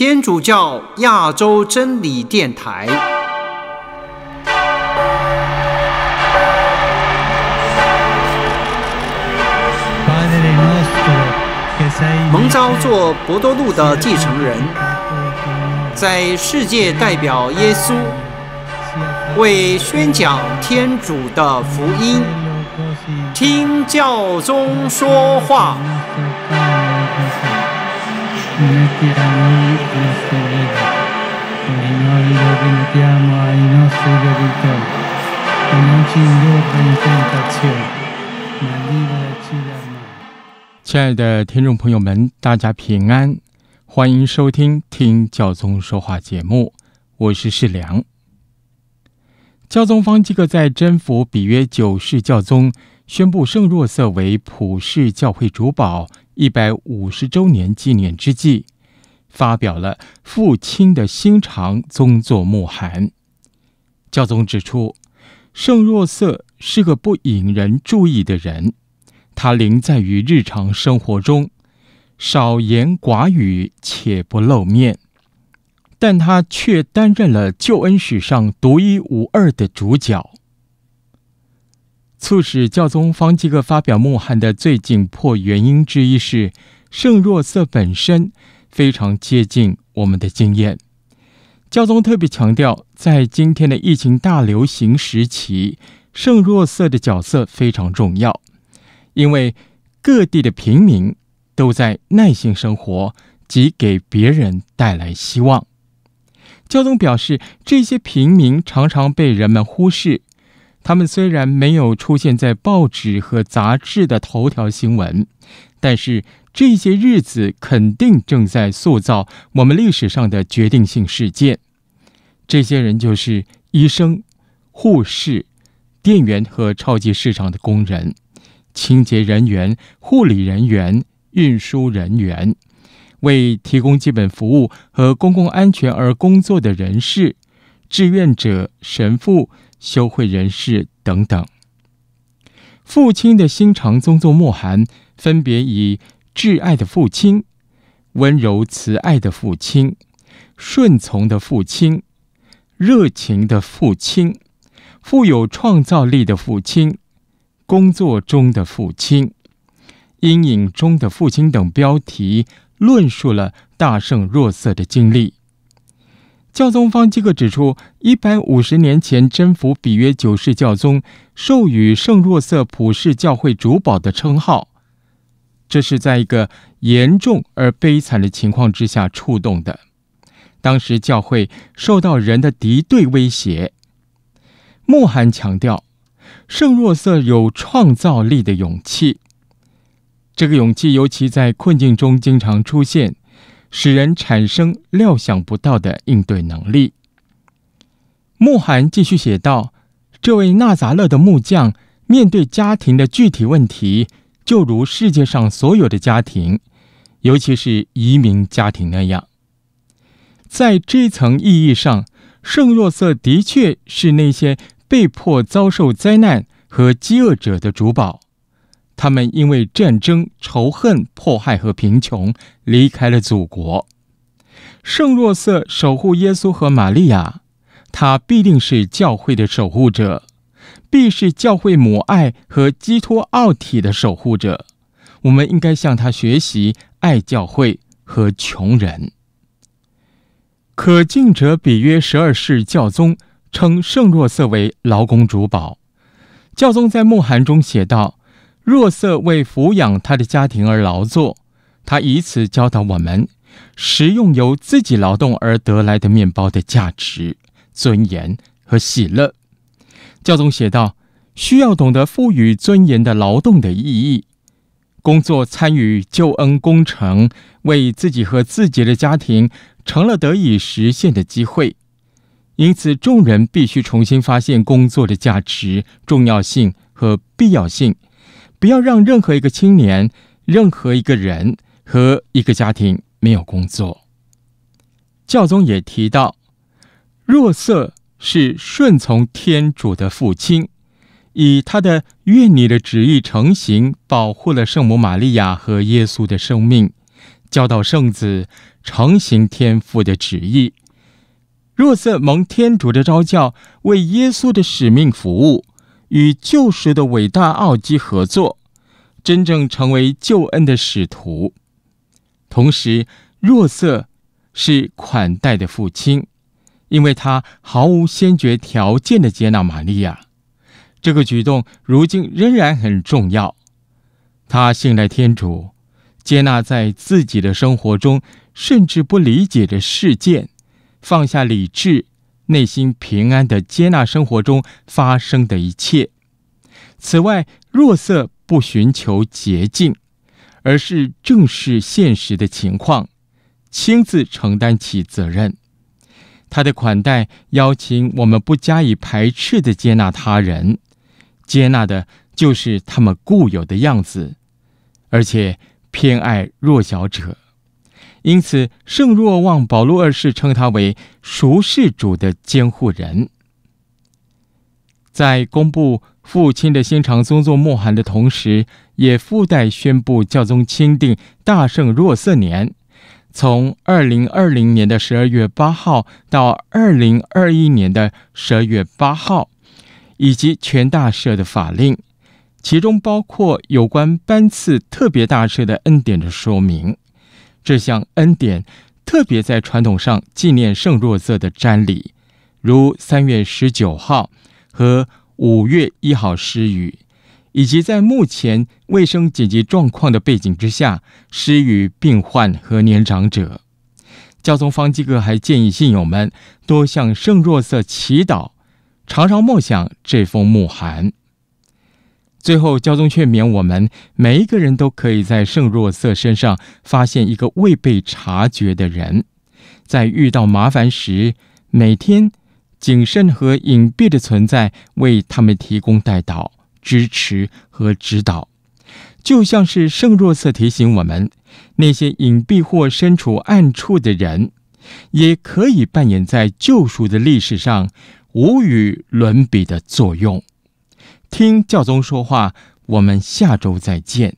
天主教亚洲真理电台。蒙召做博多路的继承人，在世界代表耶稣，为宣讲天主的福音，听教宗说话。亲爱的听众朋友们，大家平安，欢迎收听《听教宗说话》节目，我是世良。教宗方济各在征服比约九世教宗，宣布圣若瑟为普世教会主保。一百五十周年纪念之际，发表了父亲的新长宗作木函。教宗指出，圣若瑟是个不引人注意的人，他临在于日常生活中，少言寡语且不露面，但他却担任了救恩史上独一无二的主角。促使教宗方济各发表牧函的最紧迫原因之一是，圣若瑟本身非常接近我们的经验。教宗特别强调，在今天的疫情大流行时期，圣若瑟的角色非常重要，因为各地的平民都在耐心生活及给别人带来希望。教宗表示，这些平民常常被人们忽视。他们虽然没有出现在报纸和杂志的头条新闻，但是这些日子肯定正在塑造我们历史上的决定性事件。这些人就是医生、护士、店员和超级市场的工人、清洁人员、护理人员、运输人员，为提供基本服务和公共安全而工作的人士、志愿者、神父。修会人士等等，父亲的新长宗作莫寒分别以“挚爱的父亲”“温柔慈爱的父亲”“顺从的父亲”“热情的父亲”“富有创造力的父亲”“工作中的父亲”“阴影中的父亲”等标题，论述了大圣若瑟的经历。教宗方济各指出，一百五十年前征服比约九世教宗授予圣若瑟普世教会主保的称号，这是在一个严重而悲惨的情况之下触动的。当时教会受到人的敌对威胁。穆罕强调，圣若瑟有创造力的勇气，这个勇气尤其在困境中经常出现。使人产生料想不到的应对能力。穆罕继续写道：“这位纳扎勒的木匠面对家庭的具体问题，就如世界上所有的家庭，尤其是移民家庭那样。在这层意义上，圣若瑟的确是那些被迫遭受灾难和饥饿者的主保。”他们因为战争、仇恨、迫害和贫穷离开了祖国。圣若瑟守护耶稣和玛利亚，他必定是教会的守护者，必是教会母爱和基托奥体的守护者。我们应该向他学习爱教会和穷人。可敬者比约十二世教宗称圣若瑟为劳工主保。教宗在牧函中写道。若瑟为抚养他的家庭而劳作，他以此教导我们食用由自己劳动而得来的面包的价值、尊严和喜乐。教宗写道：“需要懂得赋予尊严的劳动的意义，工作参与救恩工程，为自己和自己的家庭成了得以实现的机会。因此，众人必须重新发现工作的价值、重要性和必要性。”不要让任何一个青年、任何一个人和一个家庭没有工作。教宗也提到，若瑟是顺从天主的父亲，以他的愿你的旨意成行，保护了圣母玛利亚和耶稣的生命，教导圣子成行天父的旨意。若瑟蒙天主的召教，为耶稣的使命服务。与旧时的伟大奥基合作，真正成为救恩的使徒。同时，若瑟是款待的父亲，因为他毫无先决条件地接纳玛利亚，这个举动如今仍然很重要。他信赖天主，接纳在自己的生活中甚至不理解的事件，放下理智。内心平安地接纳生活中发生的一切。此外，若色不寻求捷径，而是正视现实的情况，亲自承担起责任。他的款待邀请我们不加以排斥地接纳他人，接纳的就是他们固有的样子，而且偏爱弱小者。因此，圣若望保禄二世称他为熟世主的监护人。在公布父亲的新长宗座莫函的同时，也附带宣布教宗钦定大圣若瑟年，从二零二零年的十二月八号到二零二一年的十二月八号，以及全大赦的法令，其中包括有关班次特别大赦的恩典的说明。这项恩典，特别在传统上纪念圣若瑟的瞻礼，如三月十九号和五月一号施雨，以及在目前卫生紧急状况的背景之下施雨病患和年长者。教宗方济各还建议信友们多向圣若瑟祈祷，常常默想这封木函。最后，教宗劝勉我们每一个人都可以在圣若瑟身上发现一个未被察觉的人，在遇到麻烦时，每天谨慎和隐蔽的存在为他们提供带导、支持和指导。就像是圣若瑟提醒我们，那些隐蔽或身处暗处的人，也可以扮演在救赎的历史上无与伦比的作用。听教宗说话，我们下周再见。